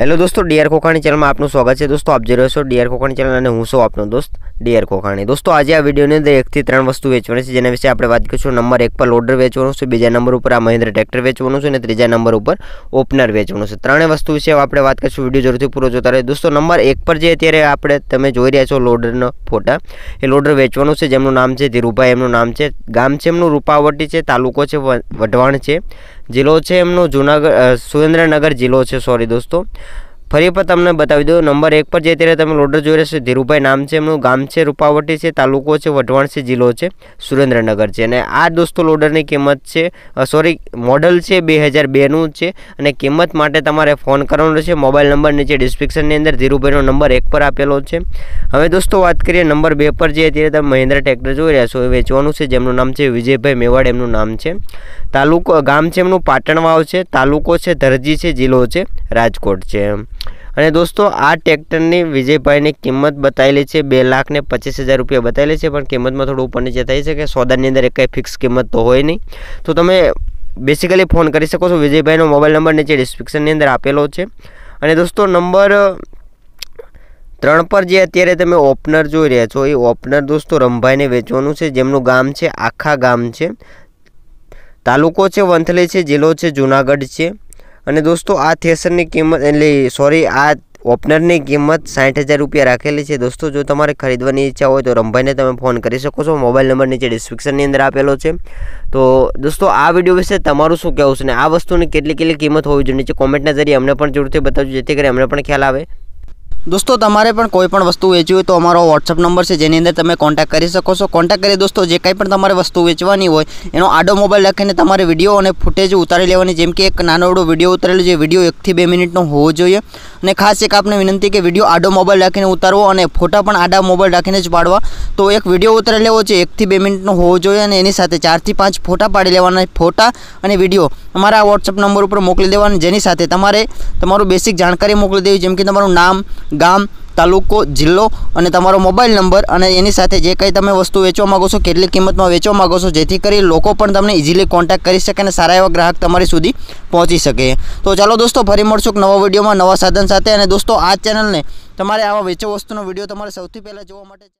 hello દોસ્તો DR કોકાણી ચેનલમાં આપનું સ્વાગત છે દોસ્તો આપ જોઈ રહ્યો છો ડીઆર કોકાણી ચેનલ અને હું છું આપનો દોસ્ત ડીઆર કોકાણી દોસ્તો આજે આ વિડીયોની અંદર એકથી ત્રણ વસ્તુ વેચવાની છે જેના વિશે આપણે વાત કરીશું નંબર એક પર લોડર વેચવાનું છે બીજા નંબર ઉપર આ મહિન્દ્રા ટ્રેક્ટર વેચવાનું છે અને ત્રીજા નંબર ઉપર ઓપનર વેચવાનું છે ત્રણેય વસ્તુ વિશે આપણે વાત કરીશું વિડીયો જરૂરથી પૂરો જોતા રહે દોસ્તો નંબર એક પર જે અત્યારે આપણે તમે જોઈ રહ્યા છો લોડરનો ફોટા એ લોડર વેચવાનું છે જેમનું નામ છે ધીરુભાઈ એમનું નામ છે ગામ છે એમનું રૂપાવટી છે તાલુકો છે વઢવાણ છે જિલો છે એમનું જૂનાગઢ સુરેન્દ્રનગર જિલ્લો છે સોરી દોસ્તો ફરે પર તમને બતાવી દો નંબર 1 પર જે તેરે તમે લોડર જોઈ રહે છો ધીરુભાઈ નામ છે એમનું ગામ છે રૂપાવટી છે તાલુકો છે વઢવાણ છે જિલ્લો છે સુરેન્દ્રનગર છે અને આ દોસ્તો લોડર ની કિંમત છે સોરી મોડલ છે 2002 નું છે અને કિંમત માટે તમારે ફોન કરવાનો છે મોબાઈલ નંબર નીચે ડિસ્ક્રિપ્શન ની અંદર ધીરુભાઈ નો નંબર 1 પર આપેલા છે હવે દોસ્તો વાત કરીએ નંબર 2 પર જે તેરે તમે મહિન્દ્રા ટ્રેક્ટર જોઈ રહે છો વેચવાનું છે જેમનું નામ છે વિજયભાઈ મેવાડ એમનું નામ છે તાલુકો ગામ છે એમનું પાટણવાવ છે તાલુકો છે દરજી છે જિલ્લો છે રાજકોટ છે અને દોસ્તો આ ટ્રેક્ટરની વિજયભાઈની કિંમત બતાવેલી છે બે લાખ ને પચીસ હજાર રૂપિયા બતાવેલી છે પણ કિંમતમાં થોડું ઉપર નીચે થઈ છે કે સોદાની અંદર એક કંઈ ફિક્સ કિંમત તો હોય નહીં તો તમે બેસિકલી ફોન કરી શકો છો વિજયભાઈનો મોબાઈલ નંબર નીચે ડિસ્ક્રિપ્શનની અંદર આપેલો છે અને દોસ્તો નંબર ત્રણ પર જે અત્યારે તમે ઓપનર જોઈ રહ્યા છો એ ઓપનર દોસ્તો રમભાઈને વેચવાનું છે જેમનું ગામ છે આખા ગામ છે તાલુકો છે વંતલે છે જિલ્લો છે જૂનાગઢ છે અને દોસ્તો આ થેશરની કિંમત એલી સોરી આ ઓપનરની કિંમત 60000 રૂપિયા રાખેલી છે દોસ્તો જો તમારે ખરીદવાની ઈચ્છા હોય તો રમભાઈને તમે ફોન કરી શકો છો મોબાઈલ નંબર નીચે ડિસ્ક્રિપ્શનની અંદર આપેલા છે તો દોસ્તો આ વિડિયો વિશે તમારું શું કહેવું છે ને આ વસ્તુની કેટલી કેટલી કિંમત હોય જો નીચે કોમેન્ટના जरिए અમને પણ જરૂરથી જણાવજો જેથી કરી અમને પણ ખ્યાલ આવે દોસ્તો તમારે પણ કોઈ પણ વસ્તુ વેચવી હોય તો અમારો વોટ્સઅપ નંબર છે જેની અંદર તમે કોન્ટેક્ટ કરી શકો છો કોન્ટેક્ટ કરી દોસ્તો જે કંઈ પણ તમારે વસ્તુ વેચવાની હોય એનો આડો મોબાઈલ લખીને તમારે વિડીયો અને ફૂટેજ ઉતારી લેવાની જેમ કે એક નાનોડો વિડીયો ઉતારેલો જે વિડીયો એકથી બે મિનિટનો હોવો જોઈએ અને ખાસ એક આપને વિનંતી કે વિડીયો આડો મોબાઈલ લખીને ઉતારવો અને ફોટા પણ આડા મોબાઈલ રાખીને જ પાડવા તો એક વિડીયો ઉતારી લેવો છે એકથી બે મિનિટનો હોવો જોઈએ અને એની સાથે ચારથી પાંચ ફોટા પાડી લેવાના ફોટા અને વિડીયો અમારા વોટ્સઅપ નંબર ઉપર મોકલી દેવાની જેની સાથે તમારે તમારું બેસિક જાણકારી મોકલી દેવી જેમ કે તમારું નામ ગામ તાલુકો જિલ્લો અને તમારો મોબાઈલ નંબર અને એની સાથે જે કઈ તમે વસ્તુ વેચવા માંગો છો કેટલી કિંમતમાં વેચવા માંગો છો જેથી કરી લોકો પણ તમને ઈઝીલી કોન્ટેક્ટ કરી શકે અને સારા એવા ગ્રાહક તમારી સુધી પહોંચી શકે તો ચાલો દોસ્તો ફરી મળશું એક નવા વિડિયોમાં નવા સાધન સાથે અને દોસ્તો આ ચેનલને તમારે આવા વેચે વસ્તુનો વિડિયો તમારે સૌથી પહેલા જોવામાં આવે